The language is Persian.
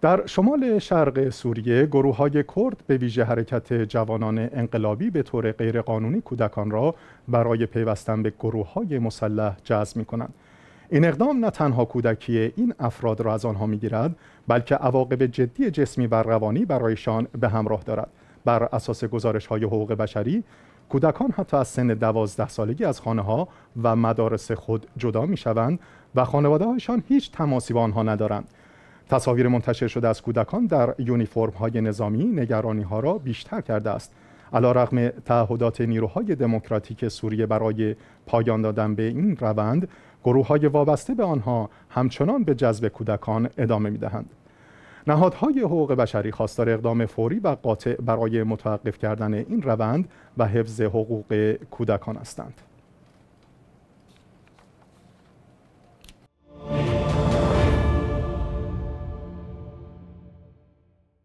در شمال شرق سوریه گروه های کرد به ویژه حرکت جوانان انقلابی به طور غیرقانونی کودکان را برای پیوستن به گروه های مسلح جذب می کنند. این اقدام نه تنها کودکی این افراد را از آنها می گیرد بلکه عواقب جدی جسمی و روانی برایشان به همراه دارد. بر اساس گزارش های حقوق بشری کودکان حتی از سن دوازده سالگی از خانه ها و مدارس خود جدا می شوند و خانواده هایشان هیچ تماسی با آنها ندارند. تصاویر منتشر شده از کودکان در یونیفرم های نظامی نگرانی ها را بیشتر کرده است علا رغم تعهدات نیروهای دموکراتیک سوریه برای پایان دادن به این روند گروه های وابسته به آنها همچنان به جذب کودکان ادامه می دهند. نهادهای حقوق بشری خواستار اقدام فوری و قاطع برای متوقف کردن این روند و حفظ حقوق کودکان هستند.